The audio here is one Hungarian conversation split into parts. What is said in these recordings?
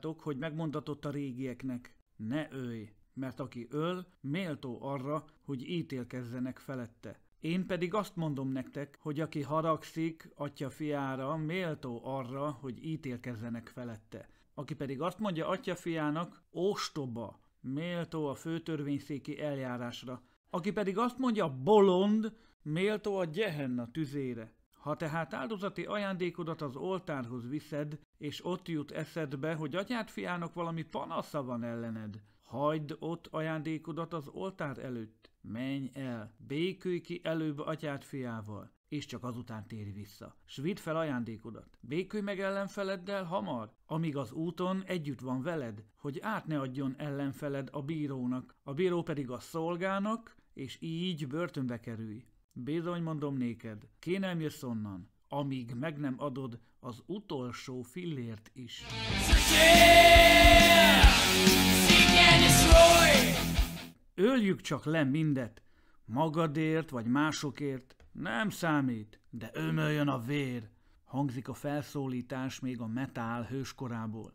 tudjátok, hogy megmondatott a régieknek. Ne ölj, mert aki öl, méltó arra, hogy ítélkezzenek felette. Én pedig azt mondom nektek, hogy aki haragszik atya fiára, méltó arra, hogy ítélkezzenek felette. Aki pedig azt mondja atya fiának, ostoba, méltó a főtörvényszéki eljárásra. Aki pedig azt mondja bolond, méltó a gyehenna tüzére. Ha tehát áldozati ajándékodat az oltárhoz viszed, és ott jut eszedbe, hogy atyád fiának valami panasza van ellened, hagyd ott ajándékodat az oltár előtt, menj el, békülj ki előbb atyád fiával, és csak azután térj vissza. S vidd fel ajándékodat. Békülj meg ellenfeleddel hamar, amíg az úton együtt van veled, hogy át ne adjon ellenfeled a bírónak, a bíró pedig a szolgának, és így börtönbe kerülj. Bizony mondom néked, ki nem jössz onnan, amíg meg nem adod az utolsó fillért is. Öljük csak le mindet, magadért vagy másokért, nem számít, de ömöljön a vér, hangzik a felszólítás még a metál hőskorából.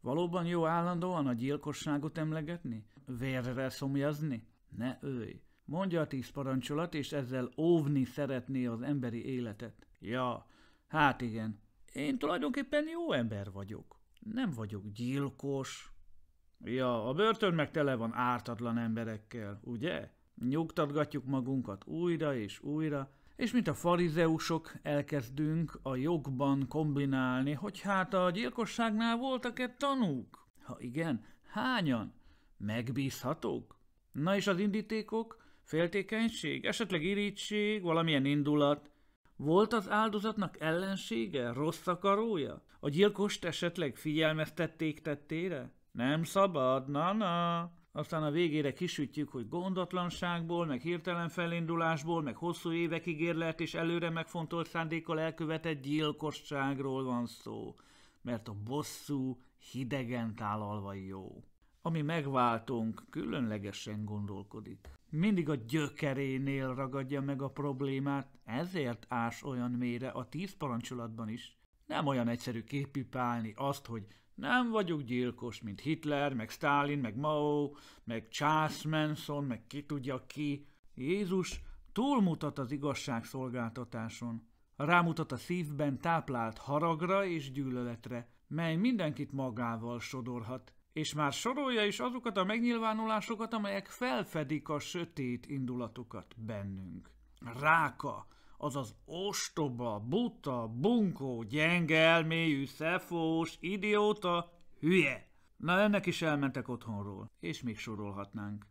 Valóban jó állandóan a gyilkosságot emlegetni? Vérre szomjazni? Ne ölj! Mondja a tíz parancsolat, és ezzel óvni szeretné az emberi életet. Ja, hát igen. Én tulajdonképpen jó ember vagyok. Nem vagyok gyilkos. Ja, a börtön meg tele van ártatlan emberekkel, ugye? Nyugtatgatjuk magunkat újra és újra, és mint a farizeusok elkezdünk a jogban kombinálni, hogy hát a gyilkosságnál voltak-e tanúk? Ha igen, hányan? Megbízhatók? Na és az indítékok? Féltékenység, esetleg irítség, valamilyen indulat. Volt az áldozatnak ellensége, rossz akarója? A gyilkost esetleg figyelmeztették tettére? Nem szabad, na-na! Aztán a végére kisütjük, hogy gondatlanságból, meg hirtelen felindulásból, meg hosszú évek ígérlet és előre megfontolt szándékkal elkövetett gyilkosságról van szó, mert a bosszú hidegen tálalva jó. Ami megváltunk, különlegesen gondolkodik mindig a gyökerénél ragadja meg a problémát, ezért ás olyan mélyre a tíz parancsolatban is. Nem olyan egyszerű képipálni azt, hogy nem vagyok gyilkos, mint Hitler, meg Stalin, meg Mao, meg Charles Manson, meg ki tudja ki. Jézus túlmutat az igazságszolgáltatáson. Rámutat a szívben táplált haragra és gyűlöletre, mely mindenkit magával sodorhat és már sorolja is azokat a megnyilvánulásokat, amelyek felfedik a sötét indulatokat bennünk. Ráka, azaz ostoba, buta, bunkó, elmélyű, szefós, idióta, hülye. Na ennek is elmentek otthonról, és még sorolhatnánk.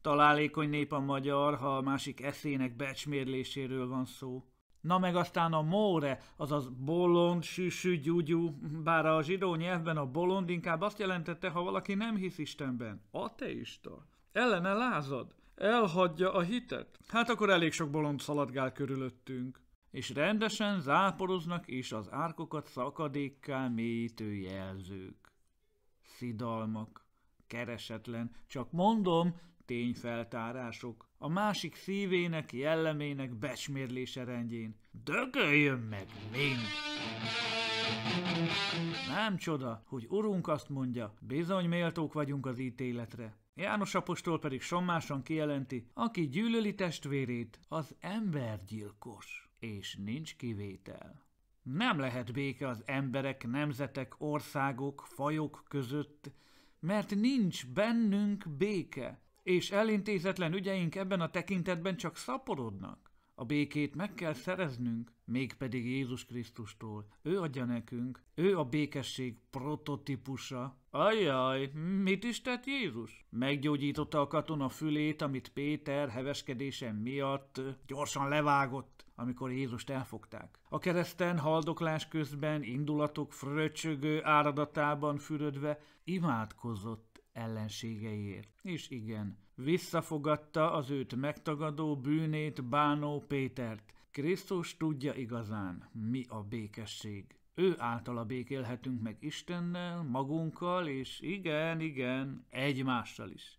Találékony nép a magyar, ha a másik eszének becsmérléséről van szó. Na meg aztán a móre, azaz bolond, süsű, gyúgyú, bár a zsidó nyelvben a bolond inkább azt jelentette, ha valaki nem hisz Istenben. Ateista. Ellene lázad. Elhagyja a hitet. Hát akkor elég sok bolond szaladgál körülöttünk. És rendesen záporoznak is az árkokat szakadékkal mélyítő jelzők. Szidalmak keresetlen. Csak mondom, tényfeltárások, a másik szívének, jellemének becsmérlése rendjén. Dögöljön meg mind! Nem csoda, hogy urunk azt mondja, bizony méltók vagyunk az ítéletre. János apostol pedig sommásan kijelenti, aki gyűlöli testvérét, az embergyilkos, és nincs kivétel. Nem lehet béke az emberek, nemzetek, országok, fajok között, mert nincs bennünk béke és elintézetlen ügyeink ebben a tekintetben csak szaporodnak. A békét meg kell szereznünk, mégpedig Jézus Krisztustól. Ő adja nekünk, ő a békesség prototípusa. Ajaj, mit is tett Jézus? Meggyógyította a katona fülét, amit Péter heveskedése miatt gyorsan levágott, amikor Jézust elfogták. A kereszten haldoklás közben, indulatok fröcsögő áradatában fürödve imádkozott ellenségeiért. És igen, visszafogadta az őt megtagadó bűnét bánó Pétert. Krisztus tudja igazán, mi a békesség. Ő általa békélhetünk meg Istennel, magunkkal, és igen, igen, egymással is.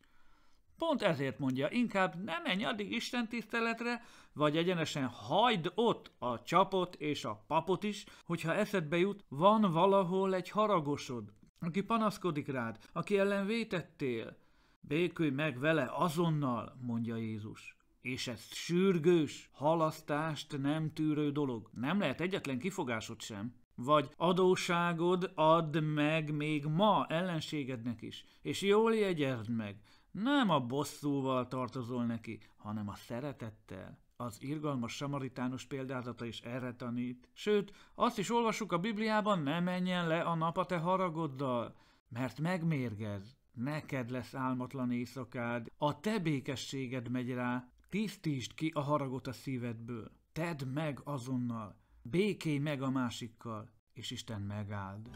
Pont ezért mondja, inkább ne menj addig Isten tiszteletre, vagy egyenesen hagyd ott a csapot és a papot is, hogyha eszedbe jut, van valahol egy haragosod, aki panaszkodik rád, aki ellen vétettél. Békülj meg vele azonnal, mondja Jézus. És ez sürgős, halasztást nem tűrő dolog. Nem lehet egyetlen kifogásod sem. Vagy adóságod add meg még ma ellenségednek is, és jól jegyezd meg. Nem a bosszúval tartozol neki, hanem a szeretettel. Az irgalmas samaritánus példázata is erre tanít. Sőt, azt is olvasuk a Bibliában, ne menjen le a nap a te haragoddal, mert megmérgez. Neked lesz álmatlan éjszakád, a te békességed megy rá, tisztítsd ki a haragot a szívedből. Tedd meg azonnal, békéj meg a másikkal, és Isten megáld.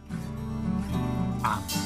Amen.